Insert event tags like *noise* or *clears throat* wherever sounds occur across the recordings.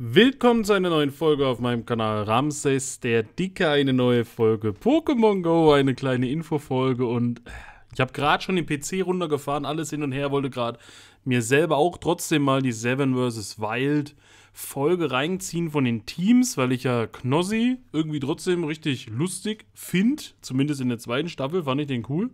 Willkommen zu einer neuen Folge auf meinem Kanal Ramses, der Dicke, eine neue Folge Pokémon Go, eine kleine Infofolge und ich habe gerade schon den PC runtergefahren, alles hin und her, wollte gerade mir selber auch trotzdem mal die Seven vs. Wild Folge reinziehen von den Teams, weil ich ja Knossi irgendwie trotzdem richtig lustig finde, zumindest in der zweiten Staffel fand ich den cool.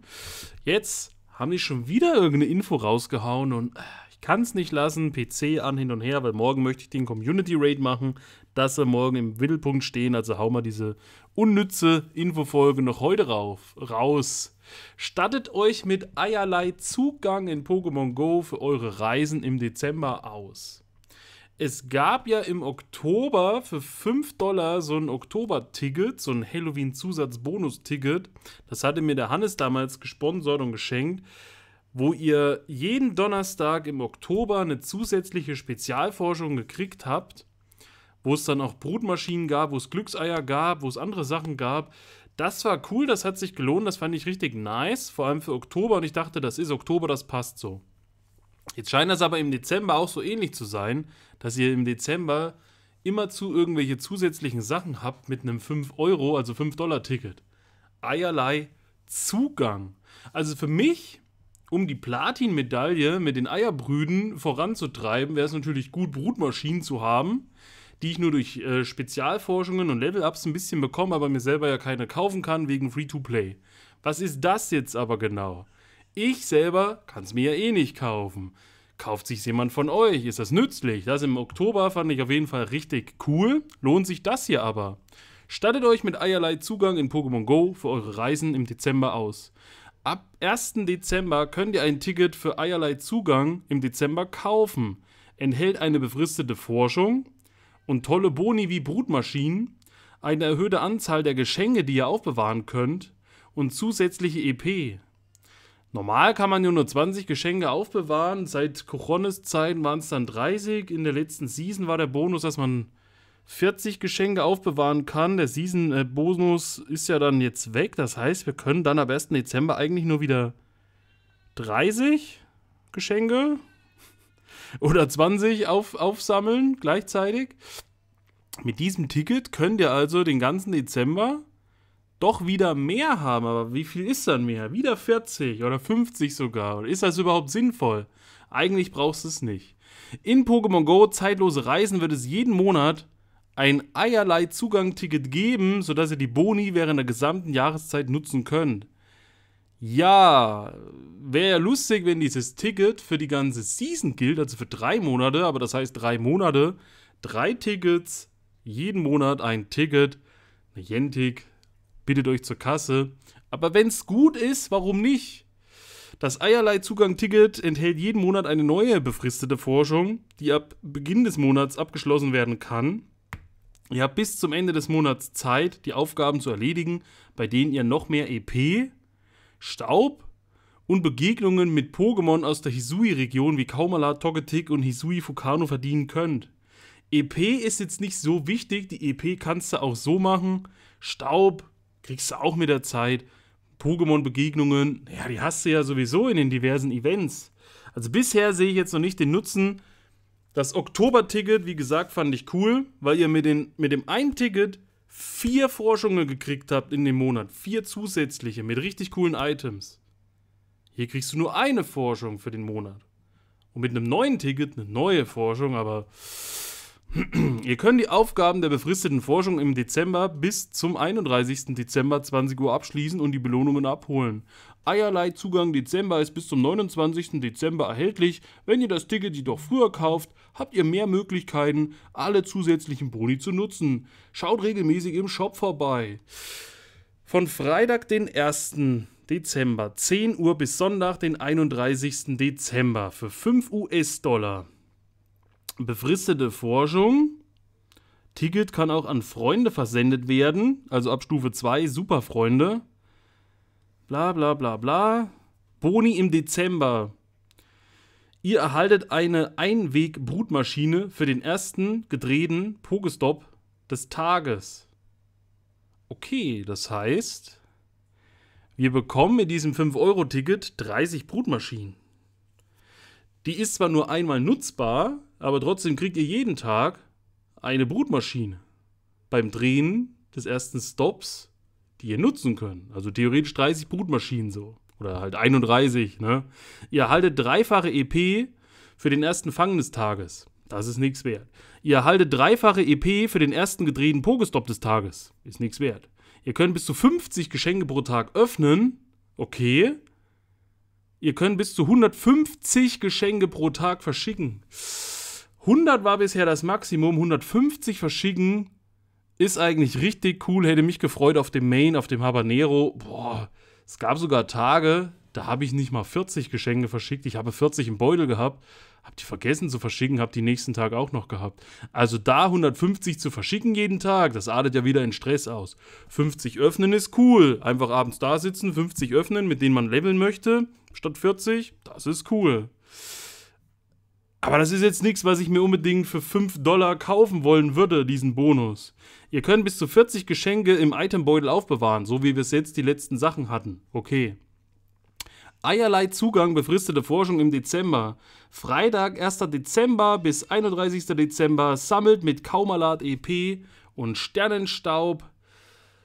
Jetzt haben die schon wieder irgendeine Info rausgehauen und äh, ich kann es nicht lassen, PC an hin und her, weil morgen möchte ich den Community Raid machen, dass wir morgen im Mittelpunkt stehen. Also hau mal diese unnütze Infofolge noch heute rauf, raus. Stattet euch mit eierlei Zugang in Pokémon Go für eure Reisen im Dezember aus. Es gab ja im Oktober für 5 Dollar so ein Oktober-Ticket, so ein Halloween-Zusatz-Bonus-Ticket. Das hatte mir der Hannes damals gesponsert und geschenkt wo ihr jeden Donnerstag im Oktober eine zusätzliche Spezialforschung gekriegt habt, wo es dann auch Brutmaschinen gab, wo es Glückseier gab, wo es andere Sachen gab. Das war cool, das hat sich gelohnt, das fand ich richtig nice, vor allem für Oktober und ich dachte, das ist Oktober, das passt so. Jetzt scheint das aber im Dezember auch so ähnlich zu sein, dass ihr im Dezember immerzu irgendwelche zusätzlichen Sachen habt mit einem 5 Euro, also 5 Dollar Ticket. Eierlei Zugang. Also für mich um die Platin-Medaille mit den Eierbrüden voranzutreiben, wäre es natürlich gut, Brutmaschinen zu haben, die ich nur durch äh, Spezialforschungen und Level-Ups ein bisschen bekomme, aber mir selber ja keine kaufen kann wegen Free-to-Play. Was ist das jetzt aber genau? Ich selber kann es mir ja eh nicht kaufen. Kauft sich jemand von euch? Ist das nützlich? Das im Oktober fand ich auf jeden Fall richtig cool. Lohnt sich das hier aber? Stattet euch mit eierlei Zugang in Pokémon Go für eure Reisen im Dezember aus. Ab 1. Dezember könnt ihr ein Ticket für eierlei Zugang im Dezember kaufen. Enthält eine befristete Forschung und tolle Boni wie Brutmaschinen, eine erhöhte Anzahl der Geschenke, die ihr aufbewahren könnt und zusätzliche EP. Normal kann man nur 20 Geschenke aufbewahren. Seit Coronis Zeiten waren es dann 30. In der letzten Season war der Bonus, dass man 40 Geschenke aufbewahren kann. Der Season-Bonus äh, ist ja dann jetzt weg. Das heißt, wir können dann ab 1. Dezember eigentlich nur wieder 30 Geschenke *laughs* oder 20 auf, aufsammeln gleichzeitig. Mit diesem Ticket könnt ihr also den ganzen Dezember doch wieder mehr haben. Aber wie viel ist dann mehr? Wieder 40 oder 50 sogar. Oder ist das überhaupt sinnvoll? Eigentlich brauchst du es nicht. In Pokémon Go Zeitlose Reisen wird es jeden Monat ein eierlei Zugangticket geben, sodass ihr die Boni während der gesamten Jahreszeit nutzen könnt. Ja, wäre ja lustig, wenn dieses Ticket für die ganze Season gilt, also für drei Monate, aber das heißt drei Monate, drei Tickets, jeden Monat ein Ticket, eine Jentik, bittet euch zur Kasse. Aber wenn es gut ist, warum nicht? Das Eierlei-Zugang-Ticket enthält jeden Monat eine neue befristete Forschung, die ab Beginn des Monats abgeschlossen werden kann. Ihr habt bis zum Ende des Monats Zeit, die Aufgaben zu erledigen, bei denen ihr noch mehr EP, Staub und Begegnungen mit Pokémon aus der Hisui-Region wie Kaumala, Togetic und Hisui Fukano verdienen könnt. EP ist jetzt nicht so wichtig, die EP kannst du auch so machen. Staub kriegst du auch mit der Zeit. Pokémon-Begegnungen, ja, die hast du ja sowieso in den diversen Events. Also bisher sehe ich jetzt noch nicht den Nutzen, das Oktober-Ticket, wie gesagt, fand ich cool, weil ihr mit, den, mit dem einen Ticket vier Forschungen gekriegt habt in dem Monat. Vier zusätzliche mit richtig coolen Items. Hier kriegst du nur eine Forschung für den Monat. Und mit einem neuen Ticket eine neue Forschung, aber *clears throat* ihr könnt die Aufgaben der befristeten Forschung im Dezember bis zum 31. Dezember 20 Uhr abschließen und die Belohnungen abholen. Eierlei Zugang Dezember ist bis zum 29. Dezember erhältlich. Wenn ihr das Ticket jedoch früher kauft, habt ihr mehr Möglichkeiten, alle zusätzlichen Boni zu nutzen. Schaut regelmäßig im Shop vorbei. Von Freitag, den 1. Dezember, 10 Uhr bis Sonntag, den 31. Dezember, für 5 US-Dollar. Befristete Forschung. Ticket kann auch an Freunde versendet werden, also ab Stufe 2 Superfreunde. Bla bla bla bla. Boni im Dezember. Ihr erhaltet eine Einweg-Brutmaschine für den ersten gedrehten Pokestop des Tages. Okay, das heißt, wir bekommen mit diesem 5-Euro-Ticket 30 Brutmaschinen. Die ist zwar nur einmal nutzbar, aber trotzdem kriegt ihr jeden Tag eine Brutmaschine. Beim Drehen des ersten Stops die ihr nutzen könnt. Also theoretisch 30 Brutmaschinen so. Oder halt 31, ne? Ihr erhaltet dreifache EP für den ersten Fang des Tages. Das ist nichts wert. Ihr erhaltet dreifache EP für den ersten gedrehten Pokestop des Tages. Ist nichts wert. Ihr könnt bis zu 50 Geschenke pro Tag öffnen. Okay. Ihr könnt bis zu 150 Geschenke pro Tag verschicken. 100 war bisher das Maximum, 150 verschicken. Ist eigentlich richtig cool, hätte mich gefreut auf dem Main, auf dem Habanero. Boah, es gab sogar Tage, da habe ich nicht mal 40 Geschenke verschickt. Ich habe 40 im Beutel gehabt, habe die vergessen zu verschicken, habe die nächsten Tag auch noch gehabt. Also da 150 zu verschicken jeden Tag, das artet ja wieder in Stress aus. 50 öffnen ist cool. Einfach abends da sitzen, 50 öffnen, mit denen man leveln möchte, statt 40, das ist cool. Aber das ist jetzt nichts, was ich mir unbedingt für 5 Dollar kaufen wollen würde, diesen Bonus. Ihr könnt bis zu 40 Geschenke im Itembeutel aufbewahren, so wie wir es jetzt die letzten Sachen hatten. Okay. Eierlei Zugang befristete Forschung im Dezember. Freitag, 1. Dezember bis 31. Dezember sammelt mit Kaumalat EP und Sternenstaub.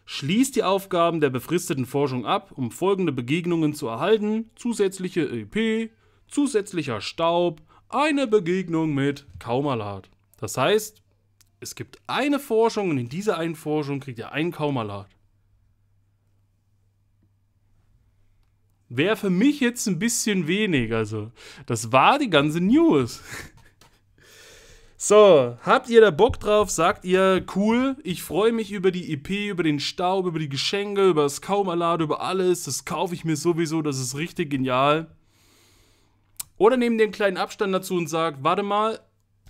Schließt die Aufgaben der befristeten Forschung ab, um folgende Begegnungen zu erhalten: zusätzliche EP, zusätzlicher Staub, eine Begegnung mit Kaumalat. Das heißt, es gibt eine Forschung und in dieser einen Forschung kriegt ihr einen Kaumalat. Wäre für mich jetzt ein bisschen wenig, also das war die ganze News. *laughs* So, habt ihr da Bock drauf? Sagt ihr, cool, ich freue mich über die EP, über den Staub, über die Geschenke, über das Kaumalat, über alles. Das kaufe ich mir sowieso, das ist richtig genial. Oder nehmen den kleinen Abstand dazu und sagen, warte mal,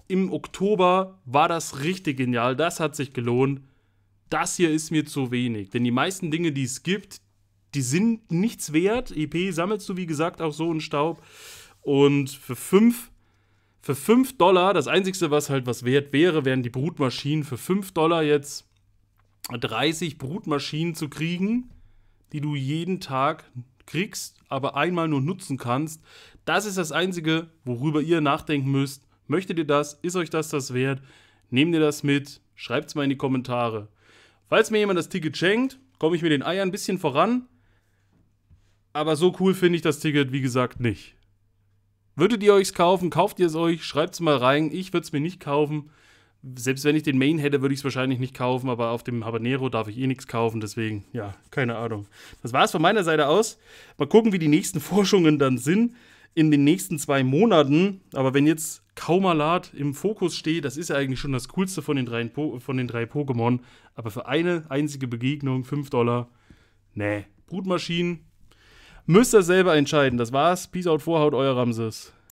im Oktober war das richtig genial, das hat sich gelohnt. Das hier ist mir zu wenig. Denn die meisten Dinge, die es gibt, die sind nichts wert. EP sammelst du, wie gesagt, auch so in Staub. Und für 5 für 5 Dollar, das Einzige, was halt was wert wäre, wären die Brutmaschinen. Für 5 Dollar jetzt 30 Brutmaschinen zu kriegen, die du jeden Tag kriegst, aber einmal nur nutzen kannst. Das ist das Einzige, worüber ihr nachdenken müsst. Möchtet ihr das? Ist euch das das wert? Nehmt ihr das mit? Schreibt es mal in die Kommentare. Falls mir jemand das Ticket schenkt, komme ich mit den Eiern ein bisschen voran. Aber so cool finde ich das Ticket, wie gesagt, nicht. Würdet ihr euch kaufen? Kauft ihr es euch? Schreibt es mal rein. Ich würde es mir nicht kaufen selbst wenn ich den Main hätte, würde ich es wahrscheinlich nicht kaufen, aber auf dem Habanero darf ich eh nichts kaufen, deswegen, ja, keine Ahnung. Das war es von meiner Seite aus. Mal gucken, wie die nächsten *laughs* Forschungen dann sind in den nächsten zwei Monaten. Aber wenn jetzt Kaumalat im Fokus steht, das ist ja eigentlich schon das Coolste von den drei, po von den drei Pokémon. Aber für eine einzige Begegnung 5 Dollar, nee. Brutmaschinen, müsst ihr selber entscheiden. Das war's. Peace out, Vorhaut, euer Ramses.